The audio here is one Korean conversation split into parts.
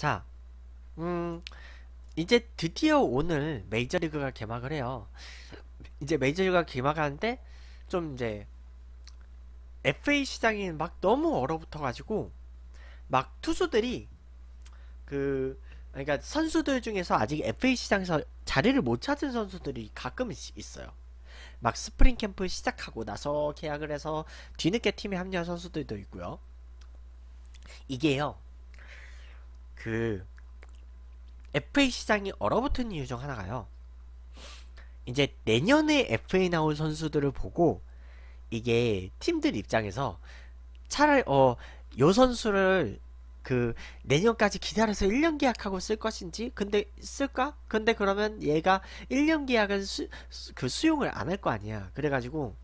자, 음, 이제 드디어 오늘 메이저리그가 개막을 해요. 이제 메이저리그가 개막하는데 좀 이제 FA 시장이 막 너무 얼어붙어가지고 막 투수들이 그 그러니까 선수들 중에서 아직 FA 시장에서 자리를 못 찾은 선수들이 가끔 있어요. 막 스프링 캠프 시작하고 나서 계약을 해서 뒤늦게 팀에 합류한 선수들도 있고요. 이게요. 그 FA 시장이 얼어붙은 이유 중 하나가요. 이제 내년에 FA 나올 선수들을 보고 이게 팀들 입장에서 차라리 어요 선수를 그 내년까지 기다려서 1년 계약하고 쓸 것인지 근데 쓸까? 근데 그러면 얘가 1년 계약은 수, 그 수용을 안 할 거 아니야. 그래가지고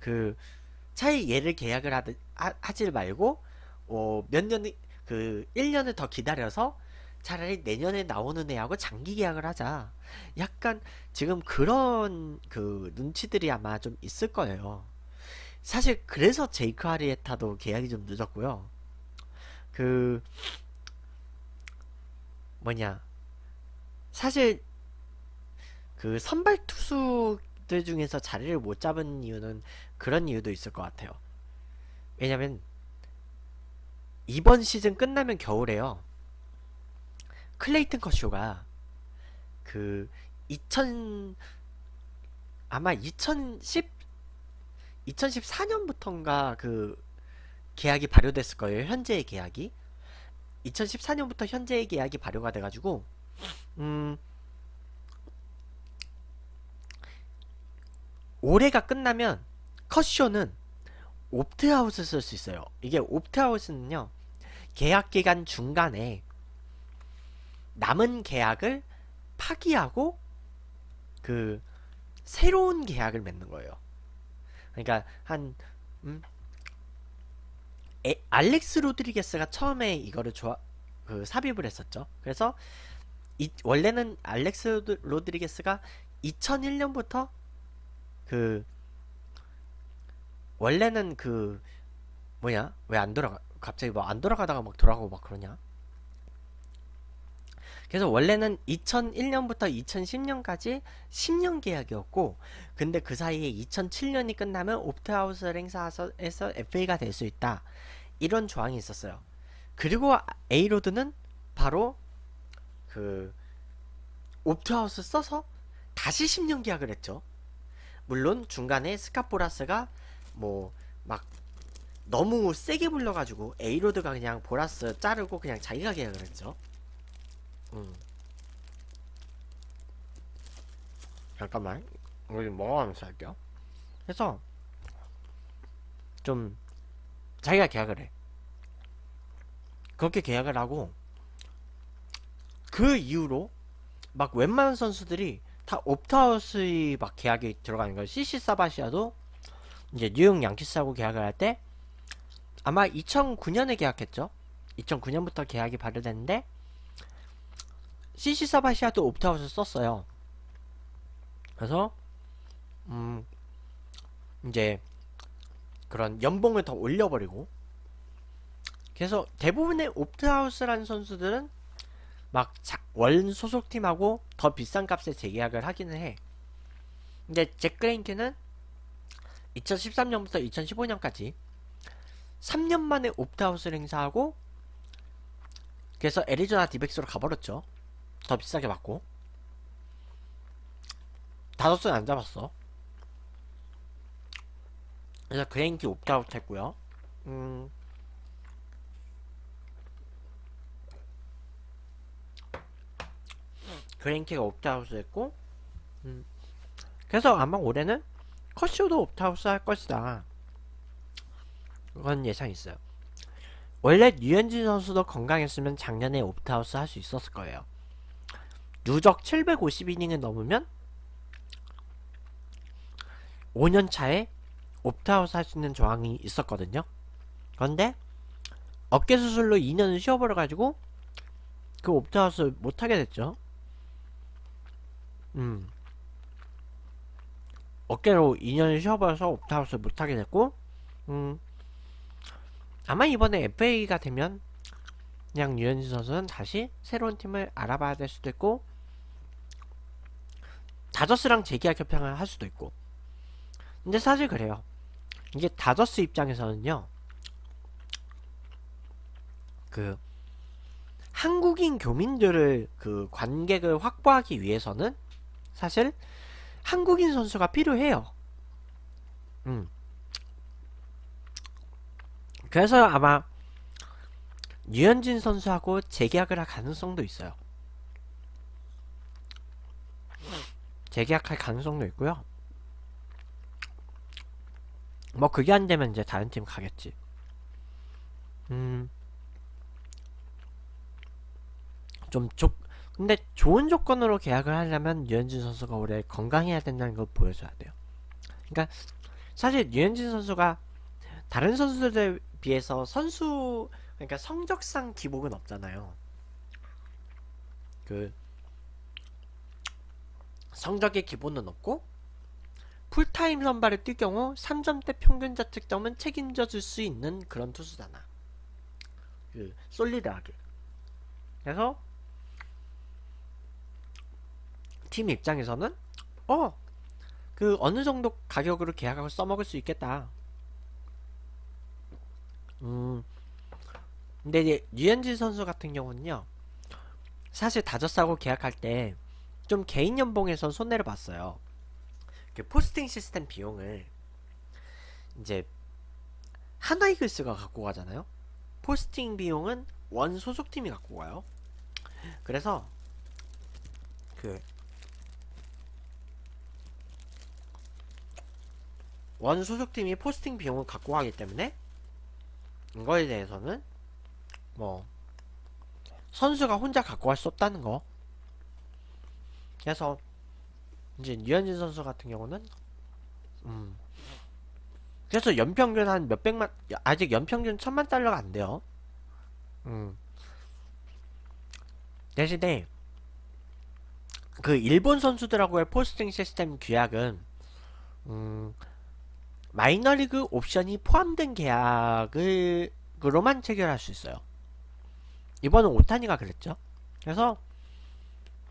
그차라 얘를 계약을 하 하, 하 말고 어몇년 그 1년을 더 기다려서 차라리 내년에 나오는 애하고 장기 계약을 하자. 약간 지금 그런 그 눈치들이 아마 좀 있을 거예요. 사실 그래서 제이크 하리에타도 계약이 좀 늦었고요. 그 뭐냐 사실 그 선발 투수들 중에서 자리를 못 잡은 이유는 그런 이유도 있을 것 같아요. 왜냐면 이번 시즌 끝나면 겨울에요. 클레이튼 커쇼가 그 2000, 아마 2010, 2014년부터인가 그 계약이 발효됐을 거예요. 현재의 계약이. 2014년부터 현재의 계약이 발효가 돼가지고, 음, 올해가 끝나면 컷쇼는 옵트아웃을 쓸 수 있어요. 이게 옵트아웃은요, 계약 기간 중간에 남은 계약을 파기하고 그 새로운 계약을 맺는 거예요. 그러니까 한 음, 에, 알렉스 로드리게스가 처음에 이거를 조아, 그 삽입을 했었죠. 그래서 이, 원래는 알렉스 로드리게스가 2001년부터 그 원래는 그 뭐냐 왜안 돌아가 갑자기 막안 뭐 돌아가다가 막 돌아가고 막 그러냐? 그래서 원래는 2001년부터 2010년까지 10년 계약이었고 근데 그 사이에 2007년이 끝나면 옵트아웃을 행사해서 FA가 될 수 있다 이런 조항이 있었어요 그리고 A로드는 바로 그 옵트아웃을 써서 다시 10년 계약을 했죠 물론 중간에 스카포라스가 뭐막 너무 세게 불러가지고 에이로드가 그냥 보라스 자르고 그냥 자기가 계약을 했죠 음. 잠깐만 이거 먹어가면서 뭐 할게요 그서좀 자기가 계약을 해 그렇게 계약을 하고 그 이후로 막 웬만한 선수들이 다 옵트아웃의 막 계약이 들어가는 거예요. CC 사바시아도 이제 뉴욕 양키스하고 계약을 할때 아마 2009년에 계약했죠. 2009년부터 계약이 발효됐는데 CC 사바시아도 옵트아웃을 썼어요. 그래서 음 이제 그런 연봉을 더 올려버리고 그래서 대부분의 옵트아웃이라는 선수들은 막원 소속팀하고 더 비싼 값에 재계약을 하기는 해. 근데 잭 그레인키는 2013년부터 2015년까지 3년 만에 옵트아웃을 행사하고 그래서 애리조나 디백스로 가버렸죠. 더 비싸게 받고 다섯 은안 잡았어. 그래서 그랭키 옵트아웃 했고요. 음. 그랭키가 옵트우스 했고 음. 그래서 아마 올해는 컷쇼도옵트우스할 것이다. 그건 예상 있어요. 원래 유현진 선수도 건강했으면 작년에 옵트하우스할 수 있었을 거예요. 누적 750이닝을 넘으면 5년 차에 옵트하우스할 수 있는 조항이 있었거든요. 그런데 어깨 수술로 2년을 쉬어버려 가지고 그옵트하우스못 하게 됐죠. 음. 어깨로 2년을 쉬어버려서 옵트하우스못 하게 됐고 음. 아마 이번에 FA가 되면 그냥 유현진 선수는 다시 새로운 팀을 알아봐야 될 수도 있고 다저스랑 재계약 협상을 할 수도 있고 근데 사실 그래요 이게 다저스 입장에서는요 그 한국인 교민들을 그 관객을 확보하기 위해서는 사실 한국인 선수가 필요해요 음 그래서 아마 유현진 선수하고 재계약을 할 가능성도 있어요. 재계약할 가능성도 있고요. 뭐 그게 안 되면 이제 다른 팀 가겠지. 음. 좀 조, 근데 좋은 조건으로 계약을 하려면 유현진 선수가 올해 건강해야 된다는 걸 보여줘야 돼요. 그러니까 사실 유현진 선수가 다른 선수들 비해서 선수 그러니까 성적상 기복은 없잖아요. 그 성적의 기본은 없고 풀타임 선발을 뛸 경우 3점대 평균자 책점은 책임져 줄 수 있는 그런 투수잖아. 그 솔리드하게. 그래서 팀 입장에서는 어! 그 어느 정도 가격으로 계약하고 써먹을 수 있겠다. 음. 근데 이제 유현진 선수 같은 경우는요. 사실 다저스하고 계약할 때 좀 개인 연봉에선 손해를 봤어요. 그 포스팅 시스템 비용을 이제 하나이글스가 갖고 가잖아요. 포스팅 비용은 원 소속팀이 갖고 가요. 그래서 그 원 소속팀이 포스팅 비용을 갖고 가기 때문에 이거에 대해서는 뭐 선수가 혼자 갖고 갈 수 없다는 거 그래서 이제 류현진 선수 같은 경우는 음 그래서 연평균 한 몇백만 아직 연평균 천만 달러가 안 돼요 음 대신에 그 일본 선수들하고의 포스팅 시스템 규약은 음 마이너리그 옵션이 포함된 계약 으로만 체결할 수 있어요. 이번은 오타니가 그랬죠. 그래서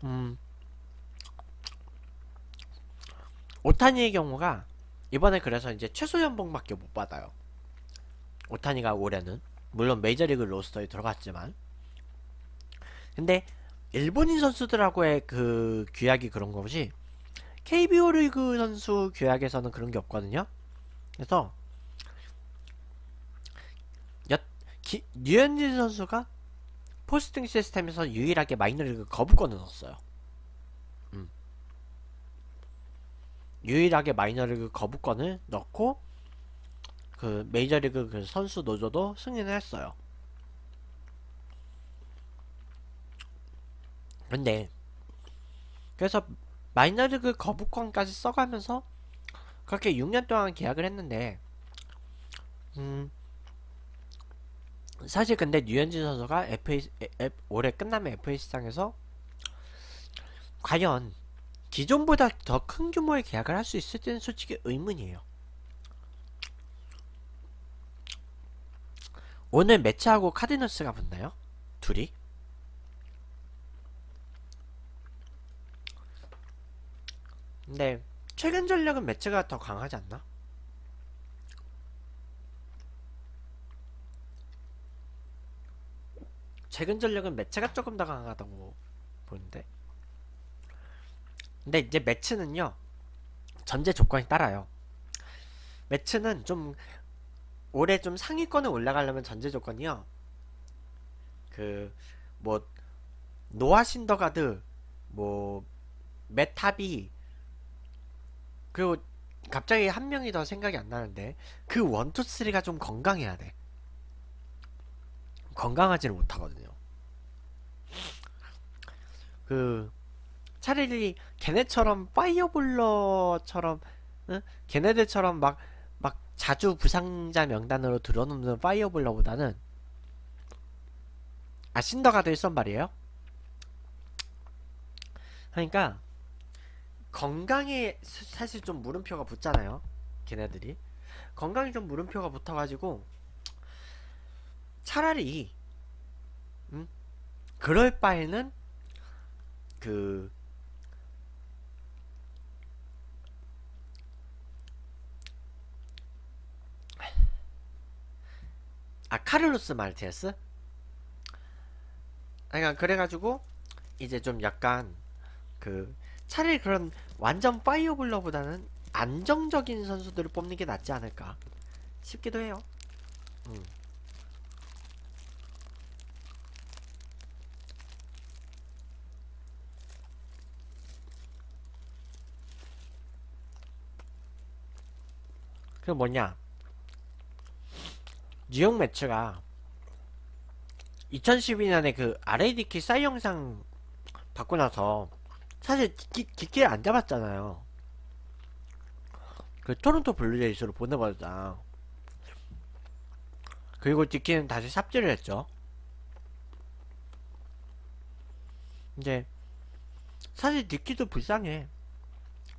음 오타니의 경우가 이번에 그래서 이제 최소 연봉밖에 못 받아요. 오타니가 올해는 물론 메이저리그 로스터에 들어갔지만 근데 일본인 선수들하고의 그 규약이 그런 거지 KBO 리그 선수 규약에서는 그런 게 없거든요. 그래서 여, 기, 류현진 선수가 포스팅 시스템에서 유일하게 마이너리그 거부권을 넣었어요 음. 유일하게 마이너리그 거부권을 넣고 그 메이저리그 그 선수 노조도 승인을 했어요. 근데 그래서 마이너리그 거부권까지 써가면서 그렇게 6년 동안 계약을 했는데 음 사실 근데 류현진 선수가 FA F, 올해 끝나면 FA 시장에서 과연 기존보다 더 큰 규모의 계약을 할 수 있을지는 솔직히 의문이에요. 오늘 매치하고 카디너스가 붙나요? 둘이? 근데 최근 전력은 매체가 더 강하지 않나? 최근 전력은 매체가 조금 더 강하다고 보는데 근데 이제 매체는요 전제 조건이 따라요 매체는 좀 올해 좀 상위권에 올라가려면 전제 조건이요 그 뭐 노아 신더가드 뭐 메타비 그리고 갑자기 한 명이 더 생각이 안 나는데 그 원투 쓰리가 좀 건강해야 돼. 건강하지를 못하거든요. 그 차라리 걔네처럼 파이어볼러처럼 응? 걔네들처럼 막 막 자주 부상자 명단으로 들어놓는 파이어볼러보다는 아신더가 될 선발이에요. 그러니까 건강에 사실 좀 물음표가 붙잖아요 걔네들이 건강이 좀 물음표가 붙어가지고 차라리 음? 그럴 바에는 그 아, 카를로스 말티에스? 그러니까 그래가지고 이제 좀 약간 그 차라리 그런 완전 파이어블러보다는 안정적인 선수들을 뽑는 게 낫지 않을까 싶기도 해요. 음. 그 뭐냐 뉴욕 매츠가 2012년에 그 RADK 사이 영상 받고 나서 사실 기, 기계 안 잡았잖아요. 그 토론토 블루제이스로 보내버렸다. 그리고 디키는 다시 삽질을 했죠. 이제 사실 디키도 불쌍해.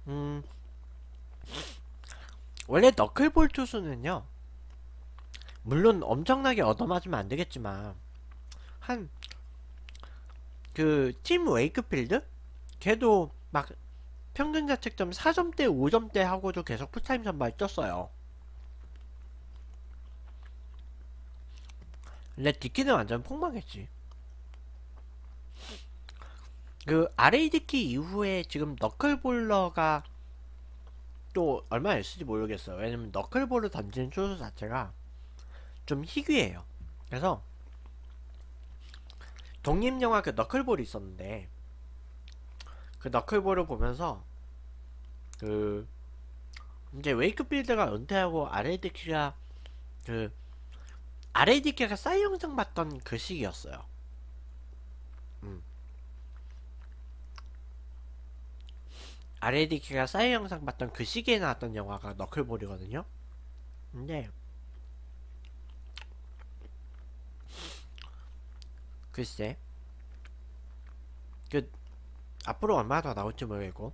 음 원래 너클볼 투수는요. 물론 엄청나게 얻어맞으면 안 되겠지만 한 그 팀 웨이크필드 걔도 막 평균 자책점 4점대 5점대 하고도 계속 풀타임 선발 뛰었어요 근데 디키는 완전 폭망했지 그 RA 디키 이후에 지금 너클볼러가 또 얼마나 있을지 모르겠어요 왜냐면 너클볼을 던지는 투수 자체가 좀 희귀해요 그래서 독립영화 그 너클볼이 있었는데 그 너클볼을 보면서 그 이제 웨이크필드가 은퇴하고 아레디키가그아레디키가 싸이 그 영상 봤던 그 시기였어요. 음. RADK가 싸이 영상 봤던 그 시기에 나왔던 영화가 너클볼이거든요. 근데 글쎄 그 앞으로 얼마나 더 나올지 모르겠고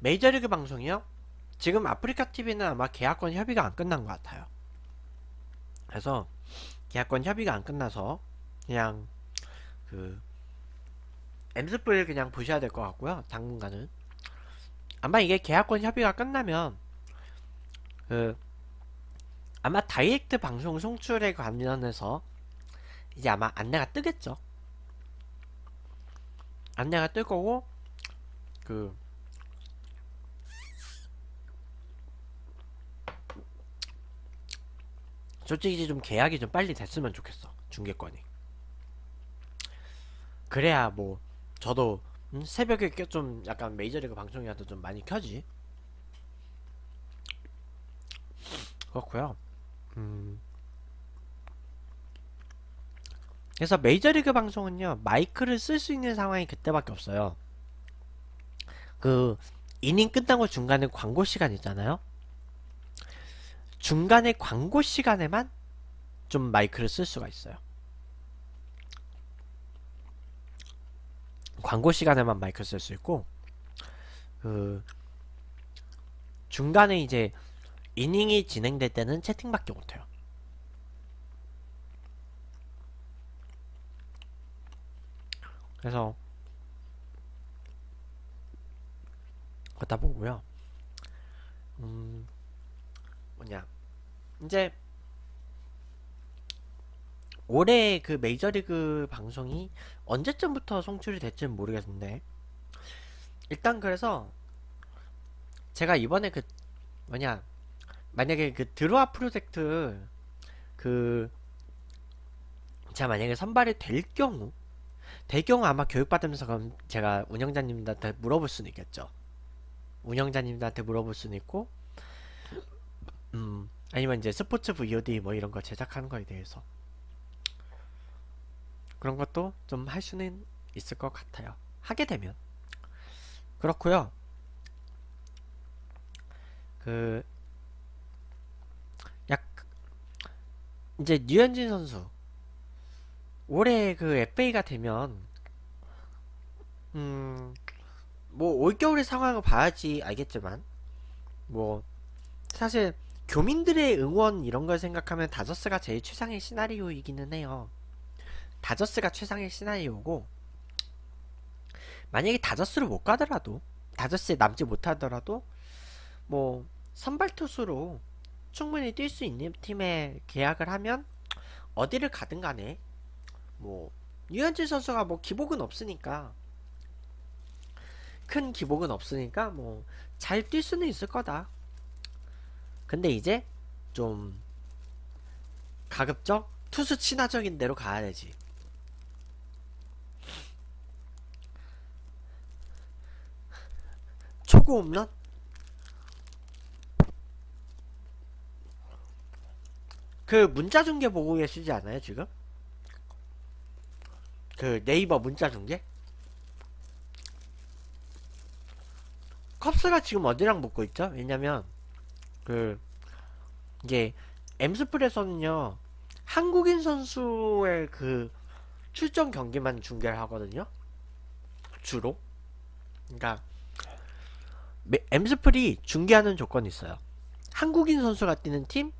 메이저리그 방송이요? 지금 아프리카 TV는 아마 계약권 협의가 안 끝난 것 같아요. 그래서 계약권 협의가 안 끝나서 그냥 그 엠스플 그냥 보셔야 될 것 같고요. 당분간은 아마 이게 계약권 협의가 끝나면 그 아마 다이렉트 방송 송출에 관련해서 이제 아마 안내가 뜨겠죠. 안내가 뜰 거고 그 솔직히 이제 좀 계약이 좀 빨리 됐으면 좋겠어 중계권이 그래야 뭐 저도 음, 새벽에 좀 약간 메이저리그 방송이라도 좀 많이 켜지 그렇구요음 그래서 메이저리그 방송은요 마이크를 쓸 수 있는 상황이 그때밖에 없어요 그 이닝 끝나고 중간에 광고 시간 있잖아요 중간에 광고 시간에만 좀 마이크를 쓸 수가 있어요 광고 시간에만 마이크 쓸수 있고 그 중간에 이제 이닝이 진행될 때는 채팅밖에 못해요 그래서 걷다 보고요. 음, 뭐냐. 이제 올해 그 메이저리그 방송이 언제쯤부터 송출이 될지 는 모르겠는데 일단 그래서 제가 이번에 그 뭐냐 만약에 그 드로아 프로젝트 그 제가 만약에 선발이 될 경우 대경 아마 교육받으면서 그럼 제가 운영자님들한테 물어볼 수는 있겠죠. 운영자님들한테 물어볼 수는 있고, 음, 아니면 이제 스포츠 VOD 뭐 이런 거 제작하는 거에 대해서 그런 것도 좀 할 수는 있을 것 같아요. 하게 되면 그렇고요. 그 약 이제 류현진 선수 올해 그 FA가 되면 음 뭐 올겨울의 상황을 봐야지 알겠지만 뭐 사실 교민들의 응원 이런 걸 생각하면 다저스가 제일 최상의 시나리오이기는 해요. 다저스가 최상의 시나리오고 만약에 다저스를 못 가더라도 다저스에 남지 못하더라도 뭐 선발 투수로 충분히 뛸 수 있는 팀에 계약을 하면 어디를 가든 간에 뭐 유현진 선수가 뭐 기복은 없으니까 큰 기복은 없으니까 뭐 잘 뛸 수는 있을 거다. 근데 이제 좀 가급적 투수 친화적인 대로 가야 되지. 초구 홈런? 그 문자 중계 보고 계시지 않아요 지금? 그 네이버 문자 중계? 컵스가 지금 어디랑 붙고 있죠? 왜냐면 그 이게 엠스플에서는요 한국인 선수의 그 출전 경기만 중계를 하거든요 주로 그러니까 엠스플이 중계하는 조건이 있어요 한국인 선수가 뛰는 팀은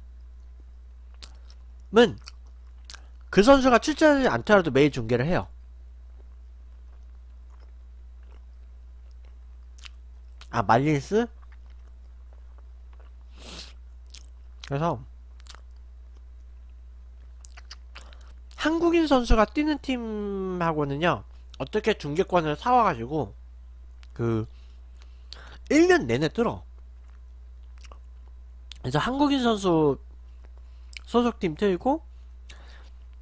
그 선수가 출전하지 않더라도 매일 중계를 해요 아 말린스? 그래서 한국인 선수가 뛰는 팀하고는요 어떻게 중계권을 사와가지고 그 1년 내내 뚫어 그래서 한국인 선수 소속팀 틀고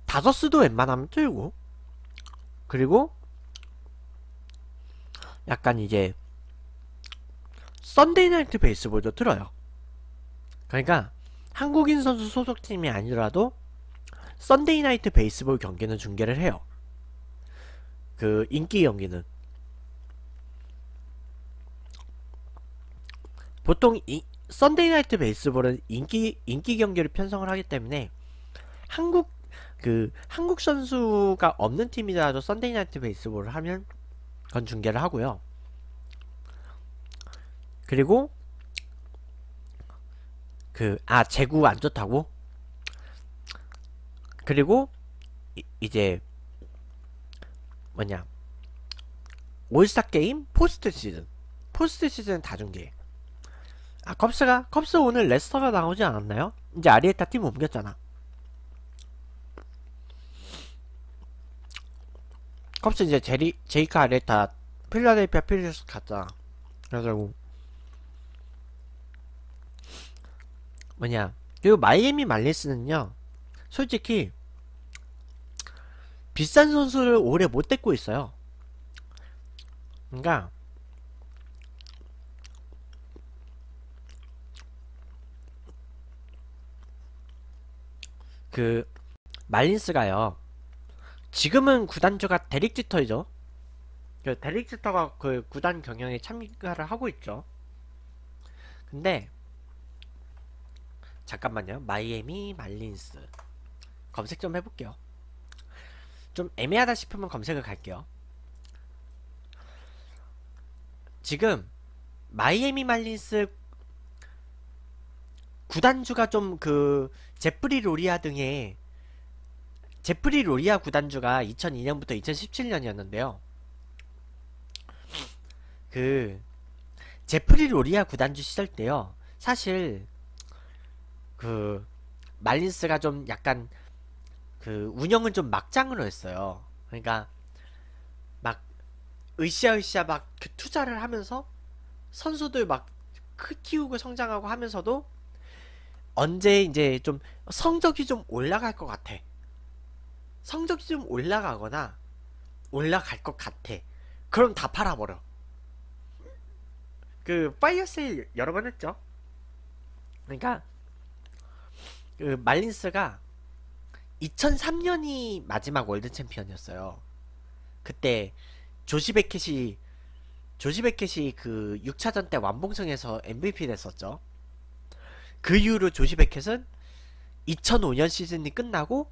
다섯스도 웬만하면 틀고 그리고 약간 이제 썬데이 나이트 베이스볼도 틀어요. 그러니까 한국인 선수 소속팀이 아니더라도 썬데이 나이트 베이스볼 경기는 중계를 해요. 그 인기 경기는 보통 이, 썬데이 나이트 베이스볼은 인기 인기 경기를 편성을 하기 때문에 한국 그 한국 선수가 없는 팀이라도 썬데이 나이트 베이스볼을 하면 그건 중계를 하고요. 그리고 그아 재구 안 좋다고? 그리고 이, 이제 뭐냐 올스타 게임 포스트 시즌 포스트 시즌 다중계 아 컵스가 컵스 오늘 레스터가 나오지 않았나요? 이제 아리에타 팀 옮겼잖아 컵스 이제 제리, 제이카 아리에타 필라델피아 필리스 갔잖아 그래가지고 뭐냐 그리고 마이애미 말리스는요 솔직히 비싼 선수를 오래 못 데리고 있어요 그러니까 그 말린스가요 지금은 구단주가 데릭 지터이죠 그 데릭 지터가 그 구단 경영에 참가를 하고 있죠 근데 잠깐만요. 마이애미 말린스 검색 좀 해볼게요. 좀 애매하다 싶으면 검색을 갈게요. 지금 마이애미 말린스 구단주가 좀 그 제프리 로리아 등의 제프리 로리아 구단주가 2002년부터 2017년이었는데요. 그 제프리 로리아 구단주 시절 때요. 사실 그 말린스가 좀 약간 그 운영은 좀 막장으로 했어요. 그러니까 막 으쌰으쌰 막그 투자를 하면서 선수들 막 키우고 성장하고 하면서도 언제 이제 좀 성적이 좀 올라갈 것 같아. 성적이 좀 올라가거나 올라갈 것 같아. 그럼 다 팔아버려. 그 파이어세일 여러 번 했죠. 그러니까 그 말린스가 2003년이 마지막 월드 챔피언이었어요. 그때 조시 베켓이 조시 베켓이 그 6차전 때 완봉승에서 MVP 됐었죠. 그 이후로 조시 베켓은 2005년 시즌이 끝나고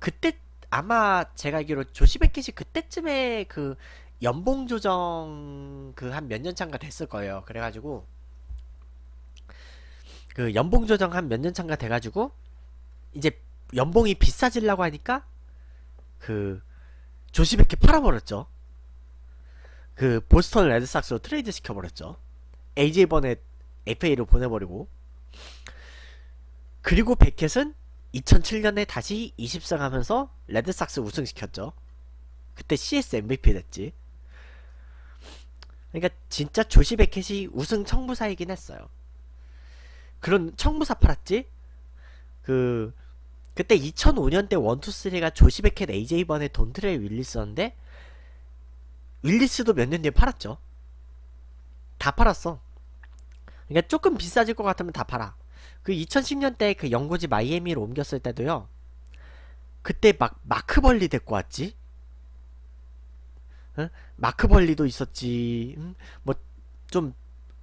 그때 아마 제가 알기로 조시 베켓이 그때쯤에 그 연봉 조정 그 한 몇년차가 됐을 거예요. 그래가지고 그 연봉 조정 한 몇년 차인가 돼가지고 이제 연봉이 비싸질라고 하니까 그 조시백키 팔아버렸죠. 그 보스턴 레드삭스로 트레이드 시켜버렸죠. AJ 번넷 FA로 보내버리고 그리고 베켓은 2007년에 다시 20승하면서 레드삭스 우승시켰죠. 그때 CS MVP 됐지. 그러니까 진짜 조시 베켓이 우승 청부사이긴 했어요. 그런 청부사 팔았지? 그 그때 2 0 0 5년때원투쓰리가 조시베켓 AJ번에 돈트레이 윌리스였는데 윌리스도 몇 년 뒤에 팔았죠. 다 팔았어. 그러니까 조금 비싸질 것 같으면 다 팔아. 그2 0 1 0년때그 연고지 마이애미로 옮겼을 때도요. 그때 막 마크 벌리 데리고 왔지. 응? 마크 벌리도 있었지. 응? 뭐좀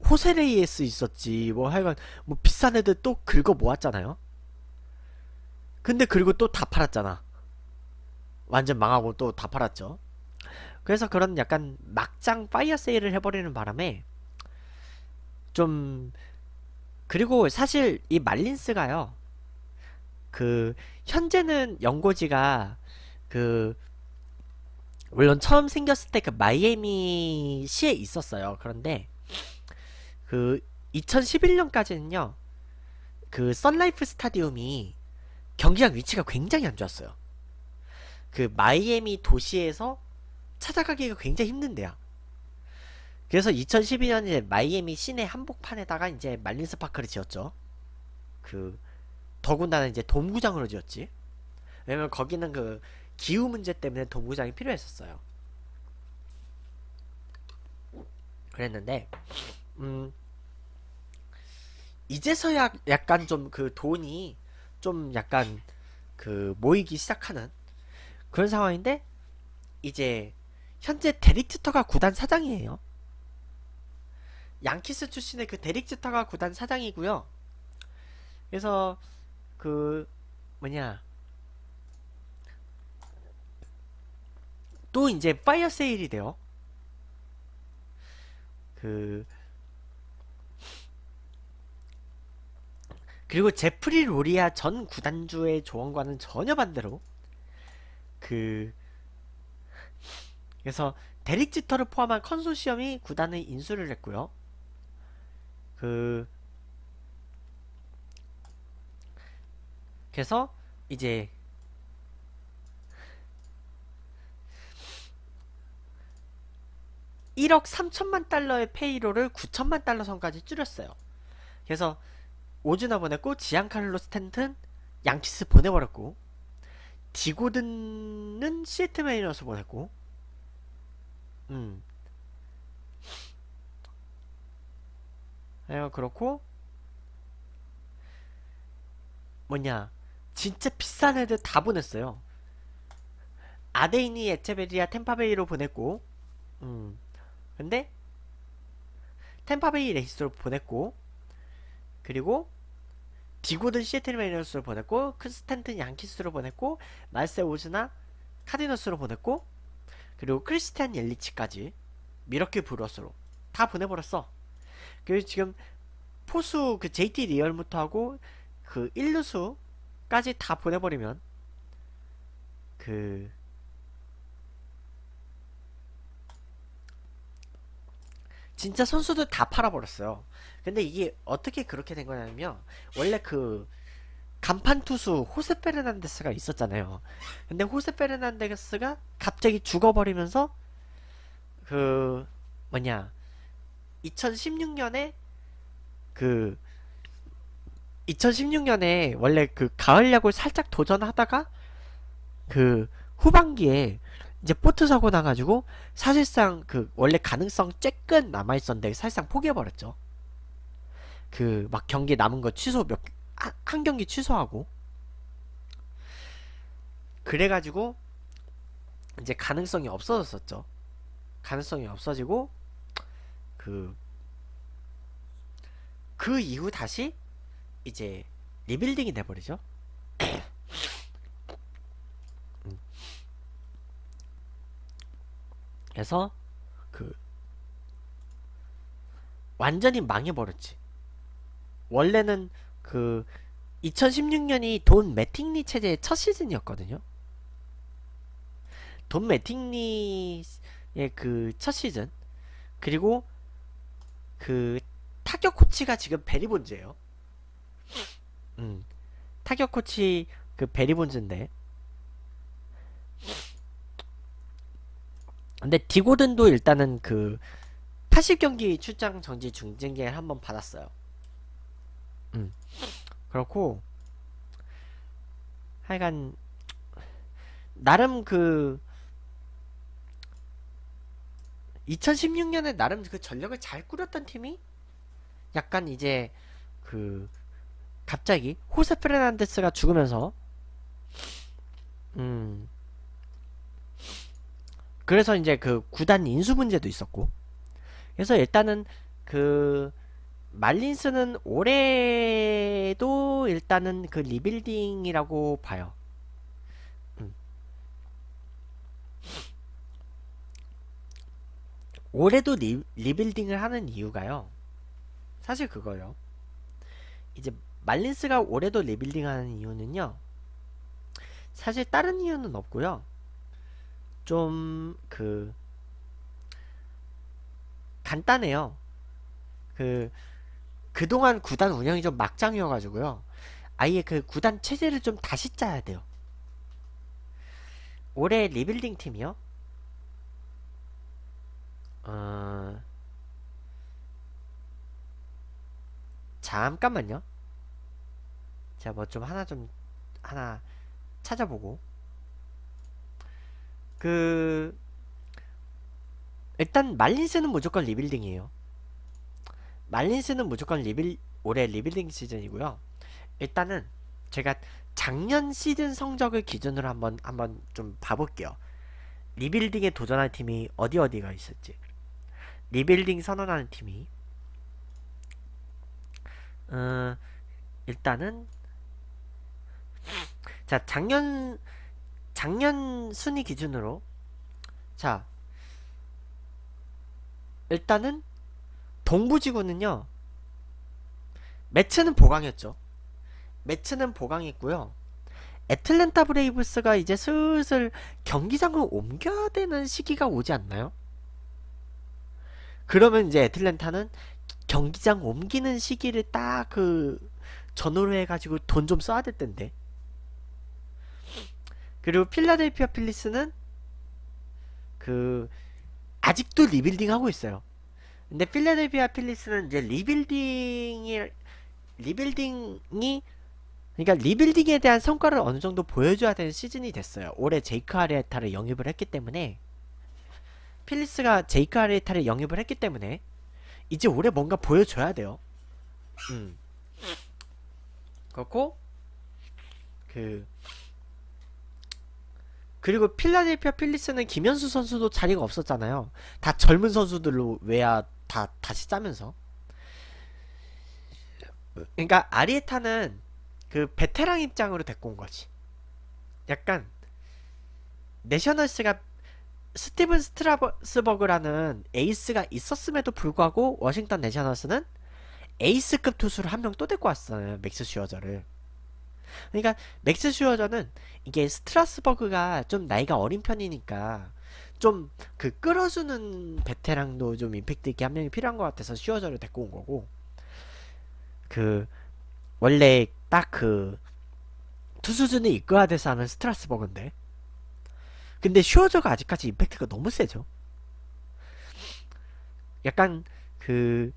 호세레이에스 있었지 뭐 하여간 뭐 비싼 애들 또 긁어 모았잖아요 근데 그리고 또 다 팔았잖아 완전 망하고 또 다 팔았죠 그래서 그런 약간 막장 파이어 세일을 해버리는 바람에 좀 그리고 사실 이 말린스가요 그 현재는 연고지가 그 물론 처음 생겼을 때 그 마이애미 시에 있었어요 그런데 그 2011년까지는요. 그 썬라이프 스타디움이 경기장 위치가 굉장히 안 좋았어요. 그 마이애미 도시에서 찾아가기가 굉장히 힘든데요. 그래서 2012년에 마이애미 시내 한복판에다가 이제 말린스 파크를 지었죠. 그 더군다나 이제 돔구장으로 지었지. 왜냐면 거기는 그 기후 문제 때문에 돔구장이 필요했었어요. 그랬는데 음 이제서야 약간 좀 그 돈이 좀 약간 그 모이기 시작하는 그런 상황인데 이제 현재 데릭 튜터가 구단 사장이에요. 양키스 출신의 그 데릭 튜터가 구단 사장이고요. 그래서 그 뭐냐 또 이제 파이어 세일이 돼요. 그 그리고 제프리 로리아 전 구단주의 조언과는 전혀 반대로 그 그래서 데릭 지터를 포함한 컨소시엄이 구단에 인수를 했고요. 그 그래서 이제 1억3천만 달러의 페이로를 9천만 달러 선까지 줄였어요. 그래서 오즈나 보냈고 지안칼로 스탠튼 양키스 보내버렸고 디고든은 시애틀 메이너스 보냈고 음 에, 그렇고 뭐냐 진짜 비싼 애들 다 보냈어요 아데이니 에체베리아 템파베이로 보냈고 음 근데 템파베이 레이스로 보냈고 그리고 디고든 시애틀 메리너스로 보냈고 크스텐튼 양키스로 보냈고 말세 오즈나 카디너스로 보냈고 그리고 크리스티안 옐리치까지 미러키 브루어스로 다 보내버렸어 그리고 지금 포수 그 JT 리얼부터 하고 그 1루수까지 다 보내버리면 그 진짜 선수들 다 팔아버렸어요. 근데 이게 어떻게 그렇게 된 거냐면 원래 그 간판 투수 호세 페르난데스가 있었잖아요. 근데 호세 페르난데스가 갑자기 죽어버리면서 그 뭐냐 2016년에 그 2016년에 원래 그 가을 야구를 살짝 도전하다가 그 후반기에 이제 포트 사고 나가지고 사실상 그 원래 가능성 쬐끈 남아 있었는데 사실상 포기해 버렸죠. 그 막 경기 남은 거 취소 몇한 한 경기 취소하고 그래가지고 이제 가능성이 없어졌었죠. 가능성이 없어지고 그그 그 이후 다시 이제 리빌딩이 돼버리죠. 그래서 그 완전히 망해버렸지. 원래는 그 2016년이 돈 매팅리 체제의 첫 시즌이었거든요. 돈 매팅리의 그 첫 시즌 그리고 그 타격 코치가 지금 베리본즈예요. 음 타격 코치 그 베리본즈인데 근데 디고든도 일단은 그 80경기 출장 정지 중징계를 한번 받았어요. 음. 그렇고 하여간 나름 그 2016년에 나름 그 전력을 잘 꾸렸던 팀이 약간 이제 그 갑자기 호세 페레난데스가 죽으면서 음 그래서 이제 그 구단 인수 문제도 있었고 그래서 일단은 그 말린스는 올해도 일단은 그 리빌딩이라고 봐요. 음. 올해도 리, 리빌딩을 하는 이유가요. 사실 그거요. 이제 말린스가 올해도 리빌딩하는 이유는요. 사실 다른 이유는 없고요. 좀그 간단해요. 그 그동안 구단 운영이 좀 막장이어가지고요. 아예 그 구단 체제를 좀 다시 짜야 돼요. 올해 리빌딩 팀이요. 어... 잠깐만요. 제가 뭐 좀 하나 좀 하나 찾아보고 그 일단 말린스는 무조건 리빌딩이에요. 말린스는 무조건 리빌 올해 리빌딩 시즌이고요. 일단은 제가 작년 시즌 성적을 기준으로 한번 한번 좀 봐볼게요. 리빌딩에 도전할 팀이 어디 어디가 있었지? 리빌딩 선언하는 팀이 어, 일단은 자 작년 작년 순위 기준으로 자 일단은 동부지구는요 매츠는 보강했죠 매츠는 보강했고요 애틀랜타 브레이브스가 이제 슬슬 경기장을 옮겨야 되는 시기가 오지 않나요? 그러면 이제 애틀랜타는 경기장 옮기는 시기를 딱 그 전후로 해가지고 돈 좀 써야 될 텐데 그리고 필라델피아 필리스는 그 아직도 리빌딩 하고 있어요. 근데 필라델피아 필리스는 이제 리빌딩이 리빌딩이 그러니까 리빌딩에 대한 성과를 어느 정도 보여줘야 되는 시즌이 됐어요. 올해 제이크 아리에타를 영입을 했기 때문에 필리스가 제이크 아리에타를 영입을 했기 때문에 이제 올해 뭔가 보여줘야 돼요. 음. 그렇고 그 그리고 필라델피아 필리스는 김현수 선수도 자리가 없었잖아요. 다 젊은 선수들로 외야 다 다시 짜면서. 그러니까 아리에타는 그 베테랑 입장으로 데리고 온 거지. 약간 내셔널스가 스티븐 스트라스버그라는 에이스가 있었음에도 불구하고 워싱턴 내셔널스는 에이스급 투수를 한 명 또 데리고 왔어요. 맥스 슈어저를. 그러니까 맥스 슈어저는 이게 스트라스버그가 좀 나이가 어린 편이니까 좀 그 끌어주는 베테랑도 좀 임팩트 있게 한 명이 필요한 것 같아서 슈어저를 데리고 온 거고 그 원래 딱 그 투수준이 이끌어야 돼서 하는 스트라스버그인데 근데 슈어저가 아직까지 임팩트가 너무 세죠 약간 그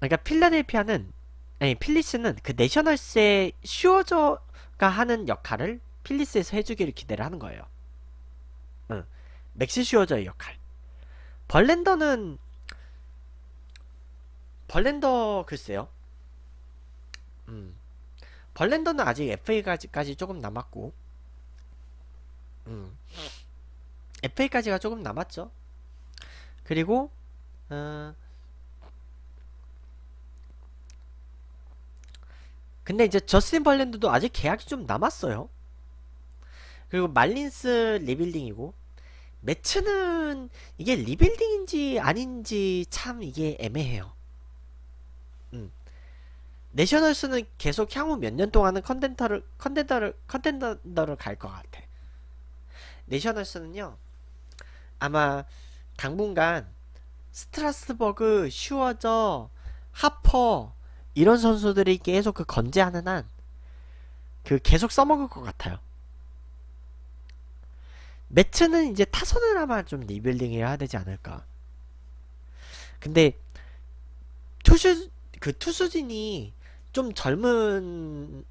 그러니까 필라델피아는 아니 필리스는 그 내셔널스의 슈어저가 하는 역할을 필리스에서 해주기를 기대를 하는 거예요. 응. 맥시 슈어저의 역할. 벌렌더는 벌렌더 글쎄요. 음. 벌렌더는 아직 FA까지 조금 남았고. 음. FA까지가 조금 남았죠. 그리고 어, 근데 이제 저스틴 벌랜드도 아직 계약이 좀 남았어요. 그리고 말린스 리빌딩이고 매츠는 이게 리빌딩인지 아닌지 참 이게 애매해요. 음. 내셔널스는 계속 향후 몇 년 동안은 컨텐더를 컨텐더를 컨텐더를 갈 것 같아. 내셔널스는요. 아마 당분간 스트라스버그, 슈어저, 하퍼 이런 선수들이 계속 그 건재하는 한 그 계속 써먹을 것 같아요. 매트는 이제 타선을 아마 좀 리빌딩 해야 되지 않을까. 근데 투수 그 투수진이 좀 젊은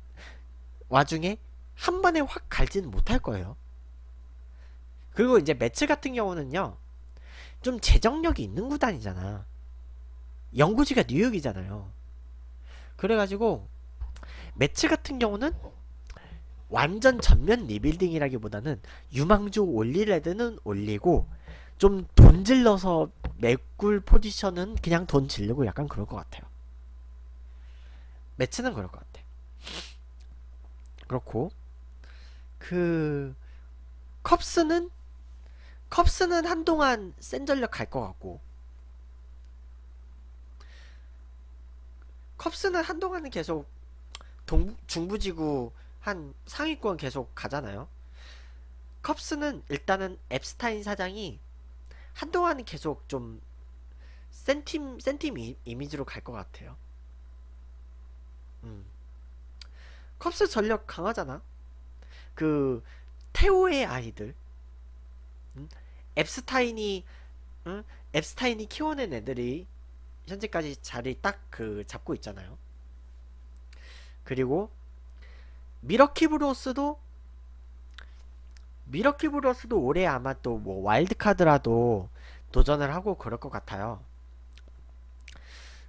와중에 한 번에 확 갈지는 못할 거예요. 그리고 이제 매츠 같은 경우는요. 좀 재정력이 있는 구단이잖아. 연구지가 뉴욕이잖아요. 그래가지고 매츠 같은 경우는 완전 전면 리빌딩이라기보다는 유망주 올릴레드는 올리고 좀 돈 질러서 맥굴 포지션은 그냥 돈 질르고 약간 그럴 것 같아요. 매치는 그럴 것 같아. 그렇고 그 컵스는 컵스는 한동안 센 전력 갈 것 같고 컵스는 한동안은 계속 동, 중부지구 한 상위권 계속 가잖아요. 컵스는 일단은 앱스타인 사장이 한동안은 계속 좀 센팀 센팀 이, 이미지로 갈 것 같아요. 음. 컵스 전력 강하잖아. 그 태호의 아이들 음? 앱스타인이 음? 앱스타인이 키워낸 애들이 현재까지 자리 딱 그 잡고 있잖아요. 그리고 미러키 브로스도 미러키 브로스도 올해 아마 또 뭐 와일드카드라도 도전을 하고 그럴 것 같아요.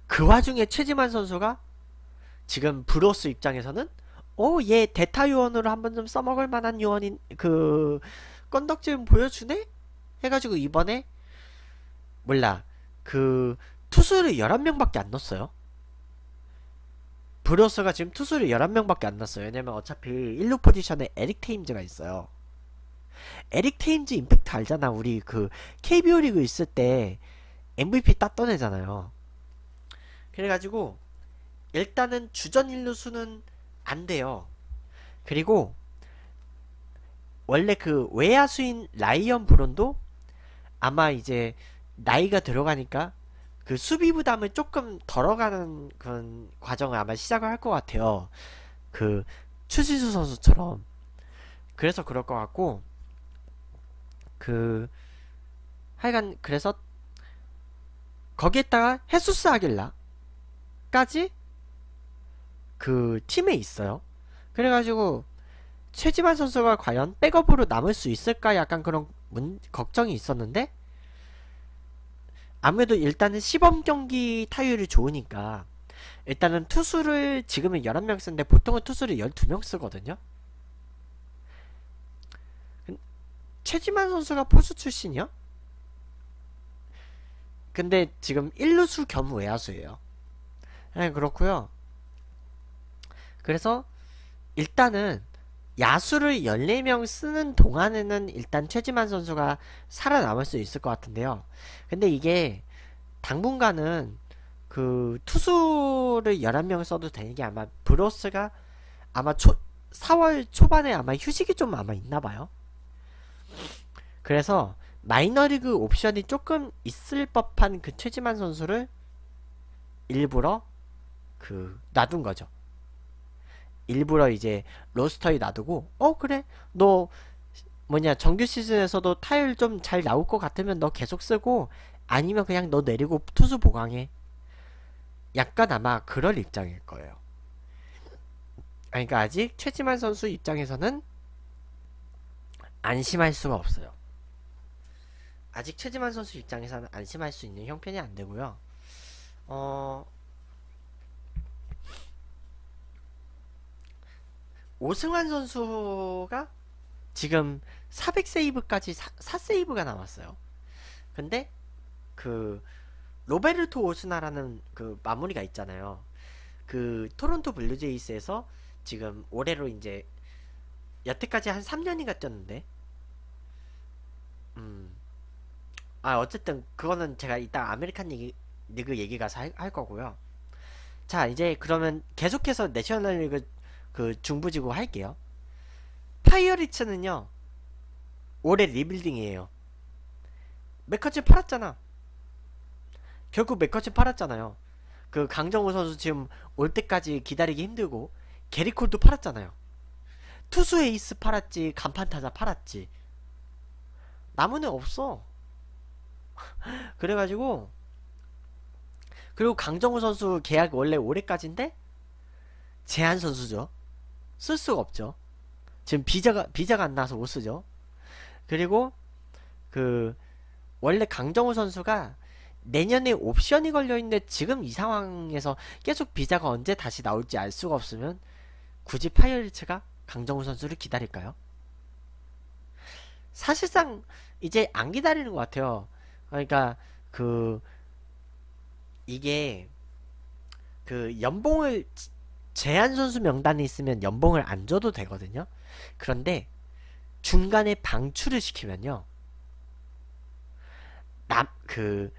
그 와중에 최지만 선수가 지금 브로스 입장에서는 오얘 어, 대타 요원으로 한번 좀 써먹을 만한 요원인 그 건덕지는 보여주네 해가지고 이번에 몰라 그 투수를 11명밖에 안 넣었어요 브로스가 지금 투수를 11명밖에 안넣었어요 왜냐면 어차피 1루 포지션에 에릭 테임즈가 있어요 에릭 테임즈 임팩트 알잖아 우리 그 KBO 리그 있을 때 MVP 땄던 애잖아요 그래가지고 일단은 주전 1루수는 안 돼요 그리고 원래 그 외야수인 라이언 브론도 아마 이제 나이가 들어가니까 그 수비 부담을 조금 덜어가는 그런 과정을 아마 시작을 할 것 같아요. 그 추신수 선수처럼 그래서 그럴 것 같고 그 하여간 그래서 거기에다가 헤수스 아길라까지 그 팀에 있어요. 그래가지고 최지만 선수가 과연 백업으로 남을 수 있을까 약간 그런 문, 걱정이 있었는데 아무래도 일단은 시범 경기 타율이 좋으니까 일단은 투수를 지금은 11명 쓰는데 보통은 투수를 12명 쓰거든요. 최지만 선수가 포수 출신이요? 근데 지금 1루수 겸 외야수예요. 네, 그렇고요. 그래서 일단은 야수를 14명 쓰는 동안에는 일단 최지만 선수가 살아남을 수 있을 것 같은데요. 근데 이게 당분간은 그 투수를 11명 써도 되는 게 아마 브로스가 아마 초, 4월 초반에 아마 휴식이 좀 아마 있나 봐요. 그래서 마이너리그 옵션이 조금 있을 법한 그 최지만 선수를 일부러 그 놔둔 거죠. 일부러 이제 로스터에 놔두고 어 그래 너 뭐냐 정규 시즌에서도 타율 좀 잘 나올 것 같으면 너 계속 쓰고 아니면 그냥 너 내리고 투수 보강해 약간 아마 그럴 입장일 거예요 그러니까 아직 최지만 선수 입장에서는 안심할 수가 없어요 아직 최지만 선수 입장에서는 안심할 수 있는 형편이 안 되고요 어 오승환 선수가 지금 400세이브까지 4, 세이브가 남았어요. 근데 그 로베르토 오스나라는 그 마무리가 있잖아요. 그 토론토 블루제이스에서 지금 올해로 이제 여태까지 한 3년이가 뛰었는데 음. 아 어쨌든 그거는 제가 이따 아메리칸 얘기, 리그 얘기 가할 거고요. 자 이제 그러면 계속해서 내셔널 리그 그 중부지구 할게요. 파이어리츠는요. 올해 리빌딩이에요. 메커츠 팔았잖아. 결국 메커츠 팔았잖아요. 그강정우 선수 지금 올 때까지 기다리기 힘들고 게리콜도 팔았잖아요. 투수 에이스 팔았지 간판 타자 팔았지 나무는 없어. 그래가지고 그리고 강정우 선수 계약 원래 올해까지인데 제한 선수죠. 쓸 수가 없죠. 지금 비자가 비자가 안 나서 못 쓰죠. 그리고 그 원래 강정호 선수가 내년에 옵션이 걸려있는데 지금 이 상황에서 계속 비자가 언제 다시 나올지 알 수가 없으면 굳이 파이어리츠가 강정호 선수를 기다릴까요? 사실상 이제 안 기다리는 것 같아요. 그러니까 그 이게 그 연봉을 제한 선수 명단이 있으면 연봉을 안 줘도 되거든요. 그런데 중간에 방출을 시키면요. 남그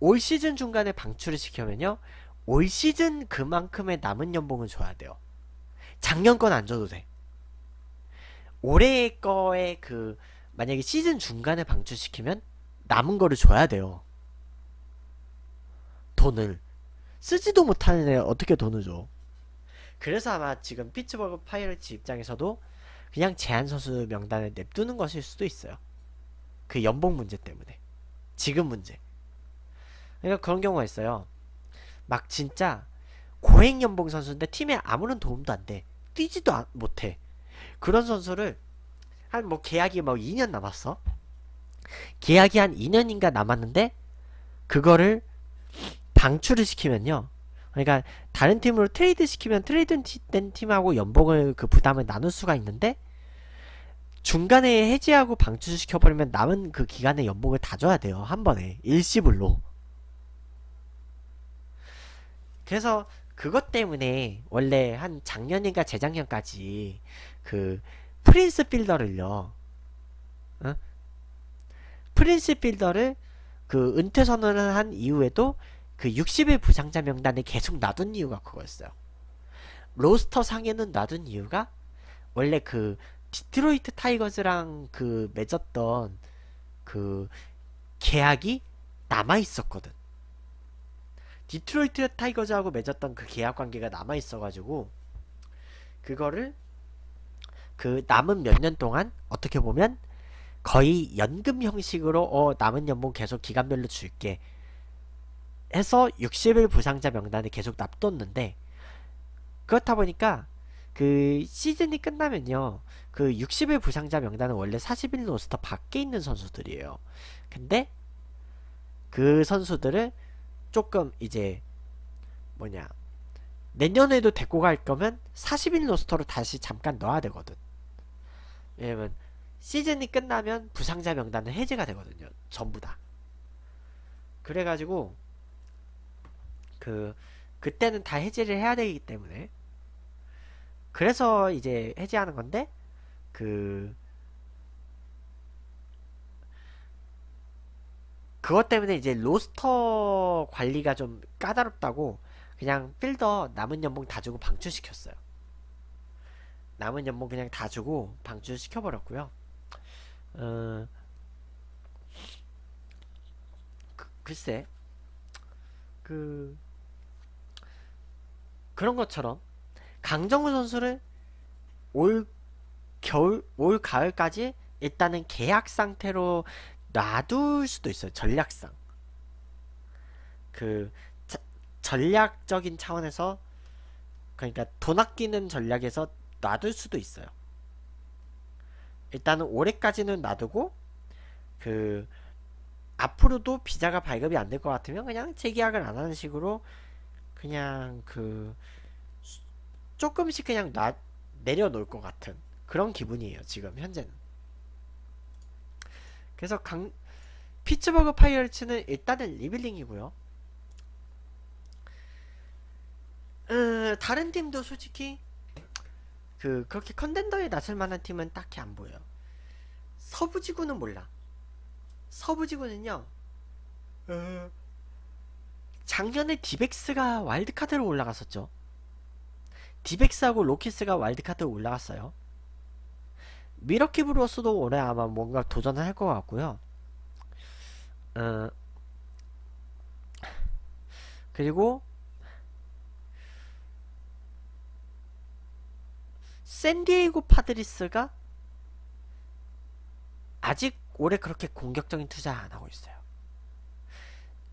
올 시즌 중간에 방출을 시키면요. 올 시즌 그만큼의 남은 연봉을 줘야 돼요. 작년 건 안 줘도 돼. 올해 거에 그 만약에 시즌 중간에 방출시키면 남은 거를 줘야 돼요. 돈을 쓰지도 못하는 데 어떻게 돈을 줘? 그래서 아마 지금 피츠버그 파이럴츠 입장에서도 그냥 제한 선수 명단을 냅두는 것일 수도 있어요. 그 연봉 문제 때문에. 지금 문제. 그러니까 그런 경우가 있어요. 막 진짜 고액 연봉 선수인데 팀에 아무런 도움도 안 돼. 뛰지도 못해. 그런 선수를 한 뭐 계약이 막 뭐 2년 남았어. 계약이 한 2년인가 남았는데 그거를 방출을 시키면요. 그러니까 다른 팀으로 트레이드 시키면 트레이드된 팀하고 연봉을 그 부담을 나눌 수가 있는데 중간에 해지하고 방출시켜버리면 남은 그기간에 연봉을 다 줘야 돼요 한 번에 일시불로 그래서 그것 때문에 원래 한 작년인가 재작년까지 그 프린스 필더를요 어? 프린스 필더를 그 은퇴 선언을 한 이후에도 그 60일 부상자 명단에 계속 놔둔 이유가 그거였어요. 로스터 상에는 놔둔 이유가 원래 그 디트로이트 타이거즈랑 그 맺었던 그 계약이 남아 있었거든. 디트로이트 타이거즈하고 맺었던 그 계약 관계가 남아 있어가지고 그거를 그 남은 몇 년 동안 어떻게 보면 거의 연금 형식으로 어 남은 연봉 계속 기간별로 줄게 해서 60일 부상자 명단에 계속 납뒀는데 그렇다 보니까 그 시즌이 끝나면요 그 60일 부상자 명단은 원래 40일 로스터 밖에 있는 선수들이에요 근데 그 선수들을 조금 이제 뭐냐 내년에도 데리고 갈 거면 40일 로스터로 다시 잠깐 넣어야 되거든 왜냐면 시즌이 끝나면 부상자 명단은 해제가 되거든요 전부 다 그래가지고 그 그때는 다 해지를 해야 되기 때문에 그래서 이제 해지하는 건데 그 그것 때문에 이제 로스터 관리가 좀 까다롭다고 그냥 필더 남은 연봉 다 주고 방출시켰어요. 남은 연봉 그냥 다 주고 방출시켜버렸고요. 어, 그, 글쎄 그 그런 것처럼 강정우 선수를 올 겨울 올 가을까지 일단은 계약 상태로 놔둘 수도 있어요. 전략상. 그 자, 전략적인 차원에서 그러니까 돈 아끼는 전략에서 놔둘 수도 있어요. 일단은 올해까지는 놔두고 그 앞으로도 비자가 발급이 안 될 것 같으면 그냥 재계약을 안 하는 식으로 그냥 그 조금씩 그냥 놔, 내려놓을 것 같은 그런 기분이에요 지금 현재는 그래서 강 피츠버그 파이어츠는 일단은 리빌링이고요 음, 다른 팀도 솔직히 그 그렇게 컨덴더에 나설 만한 팀은 딱히 안 보여요 서부지구는 몰라 서부지구는요 어, 작년에 디벡스가 와일드카드로 올라갔었죠. 디벡스하고 로키스가 와일드카드로 올라갔어요. 미러키 브로스도 올해 아마 뭔가 도전을 할 것 같고요. 어, 그리고 샌디에이고 파드리스가 아직 올해 그렇게 공격적인 투자 안 하고 있어요.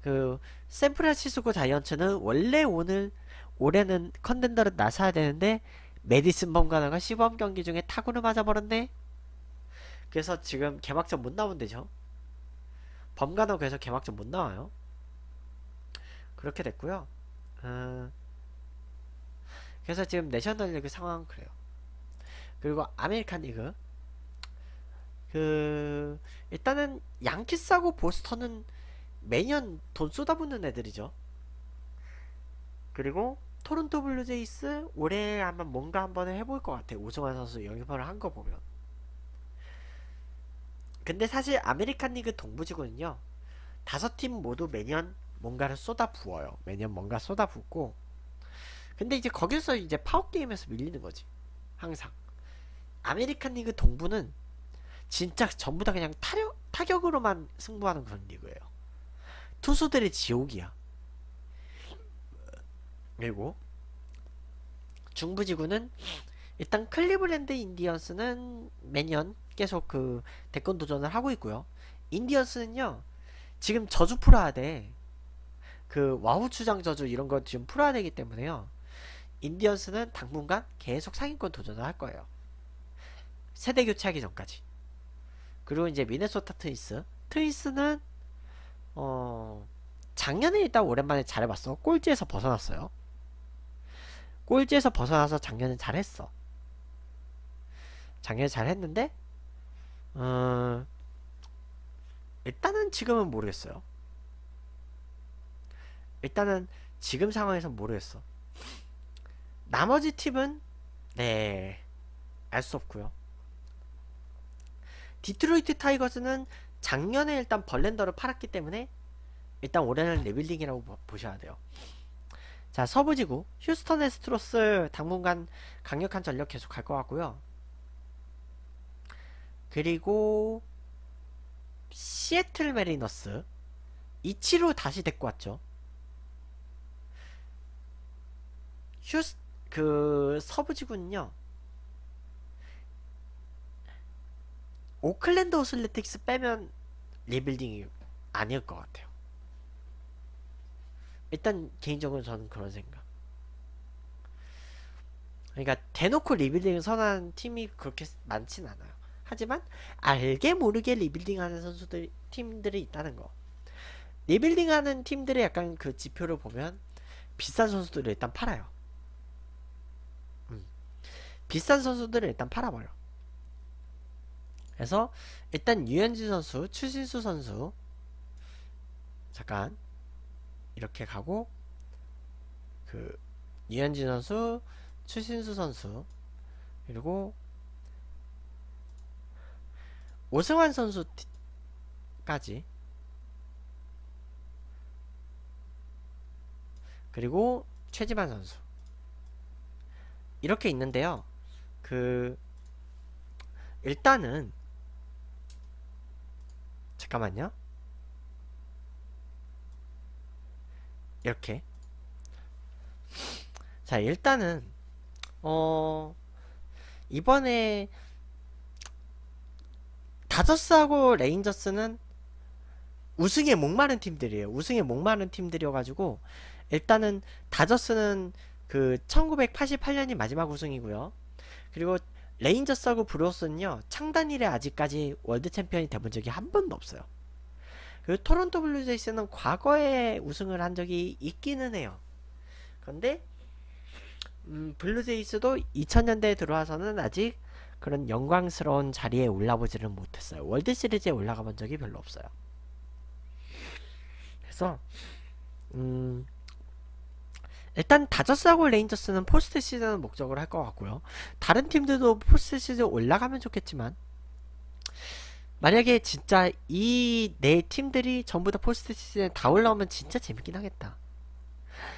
그 샌프란시스코 자이언츠는 원래 오늘 올해는 컨덴더를 나서야 되는데 메디슨 범가나가 시범 경기 중에 타구를 맞아버렸네. 그래서 지금 개막전 못 나온대죠. 범가나 그래서 개막전 못 나와요. 그렇게 됐고요. 음, 그래서 지금 내셔널리그 상황 그래요. 그리고 아메리칸리그 그 일단은 양키스하고 보스턴은 매년 돈 쏟아붓는 애들이죠. 그리고 토론토 블루제이스 올해 아마 뭔가 한번 해볼 것 같아요. 오승환 선수 영입을 한 거 보면. 근데 사실 아메리칸 리그 동부지구는요. 다섯 팀 모두 매년 뭔가를 쏟아부어요. 매년 뭔가 쏟아붓고 근데 이제 거기서 이제 파워게임에서 밀리는 거지. 항상. 아메리칸 리그 동부는 진짜 전부 다 그냥 타격, 타격으로만 승부하는 그런 리그예요. 투수들의 지옥이야. 그리고 중부지구는 일단 클리블랜드 인디언스는 매년 계속 그 대권 도전을 하고 있고요. 인디언스는요. 지금 저주 풀어야 돼. 그 와우 추장 저주 이런 거 지금 풀어야 되기 때문에요. 인디언스는 당분간 계속 상위권 도전을 할 거예요. 세대 교체하기 전까지. 그리고 이제 미네소타 트윈스. 트윈스는 어, 작년에 일단 오랜만에 잘해봤어. 꼴찌에서 벗어났어요. 꼴찌에서 벗어나서 작년에 잘했어. 작년에 잘했는데, 어, 일단은 지금은 모르겠어요. 일단은 지금 상황에서 모르겠어. 나머지 팁은 네, 알 수 없고요. 디트로이트 타이거즈는 작년에 일단 벌렌더를 팔았기 때문에 일단 올해는 레빌딩이라고 보셔야 돼요. 자 서부지구 휴스턴 에스트로스 당분간 강력한 전력 계속 갈 것 같고요. 그리고 시애틀 메리너스 이치로 다시 데리고 왔죠. 휴스 그 서부지구는요. 오클랜드 오슬레틱스 빼면 리빌딩이 아닐 것 같아요. 일단 개인적으로 저는 그런 생각. 그러니까 대놓고 리빌딩을 선한 팀이 그렇게 많진 않아요. 하지만 알게 모르게 리빌딩하는 선수들 팀들이 있다는 거. 리빌딩하는 팀들의 약간 그 지표를 보면 비싼 선수들을 일단 팔아요. 음. 비싼 선수들을 일단 팔아버려. 그래서 일단 유현진 선수, 추신수 선수 잠깐 이렇게 가고 그 유현진 선수, 추신수 선수 그리고 오승환 선수까지 그리고 최지만 선수 이렇게 있는데요 그 일단은 잠깐만요. 이렇게 자 일단은 어 이번에 다저스하고 레인저스는 우승에 목마른 팀들이에요. 우승에 목마른 팀들이어가지고 일단은 다저스는 그 1988년이 마지막 우승이고요. 그리고 레인저스하고 브루어스는요 창단 이래 아직까지 월드 챔피언이 돼본 적이 한 번도 없어요. 그 토론토 블루제이스는 과거에 우승을 한 적이 있기는 해요. 그런데 음, 블루제이스도 2000년대에 들어와서는 아직 그런 영광스러운 자리에 올라보지를 못했어요. 월드 시리즈에 올라가 본 적이 별로 없어요. 그래서 음, 일단 다저스하고 레인저스는 포스트 시즌을 목적으로 할 것 같고요. 다른 팀들도 포스트 시즌 올라가면 좋겠지만 만약에 진짜 이 네 팀들이 전부 다 포스트 시즌에 다 올라오면 진짜 재밌긴 하겠다.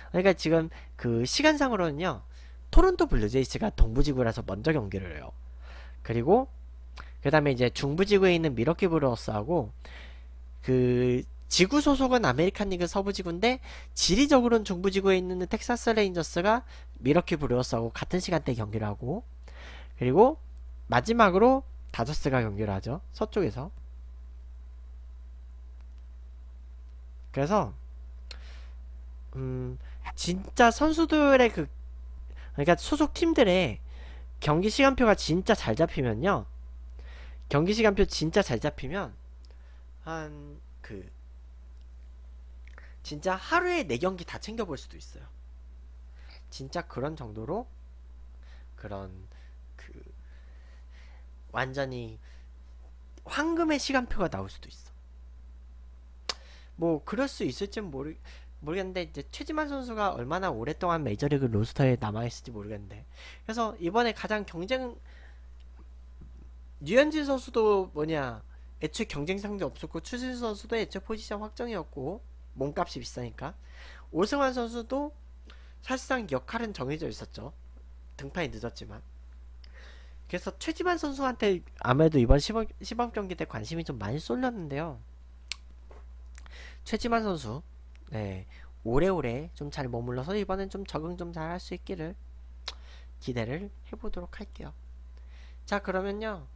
그러니까 지금 그 시간상으로는요. 토론토 블루제이스가 동부지구라서 먼저 경기를 해요. 그리고 그 다음에 이제 중부지구에 있는 미러키 브루어스하고 그 지구 소속은 아메리칸 리그 서부지구인데 지리적으로는 중부지구에 있는 텍사스 레인저스가 미러키 브루어스하고 같은 시간대 경기를 하고 그리고 마지막으로 다저스가 경기를 하죠 서쪽에서 그래서 음 진짜 선수들의 그 그러니까 소속 팀들의 경기 시간표가 진짜 잘 잡히면요 경기 시간표 진짜 잘 잡히면 한그 진짜 하루에 네 경기 다 챙겨볼 수도 있어요. 진짜 그런 정도로 그런 그 완전히 황금의 시간표가 나올 수도 있어. 뭐 그럴 수 있을지 모르 모르겠는데 이제 최지만 선수가 얼마나 오랫동안 메이저리그 로스터에 남아 있을지 모르겠는데 그래서 이번에 가장 경쟁 류현진 선수도 뭐냐 애초에 경쟁 상대 없었고 추진 선수도 애초에 포지션 확정이었고 몸값이 비싸니까 오승환 선수도 사실상 역할은 정해져 있었죠. 등판이 늦었지만. 그래서 최지만 선수한테 아무래도 이번 시범, 시범 경기 때 관심이 좀 많이 쏠렸는데요. 최지만 선수, 네, 오래오래 좀 잘 머물러서 이번엔 좀 적응 좀 잘 할 수 있기를 기대를 해보도록 할게요. 자, 그러면요.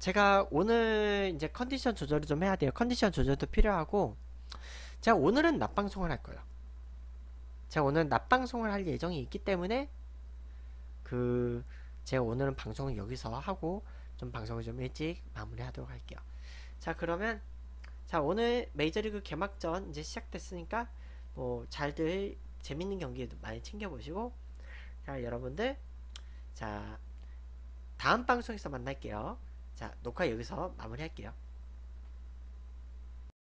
제가 오늘 이제 컨디션 조절을 좀 해야 돼요. 컨디션 조절도 필요하고, 제가 오늘은 낮방송을 할 거예요. 제가 오늘 낮방송을 할 예정이 있기 때문에 그 제가 오늘은 방송을 여기서 하고 좀 방송을 좀 일찍 마무리하도록 할게요. 자 그러면 자 오늘 메이저리그 개막전 이제 시작됐으니까 뭐 잘들 재밌는 경기도 많이 챙겨보시고 자 여러분들 자 다음 방송에서 만날게요. 자 녹화 여기서 마무리할게요.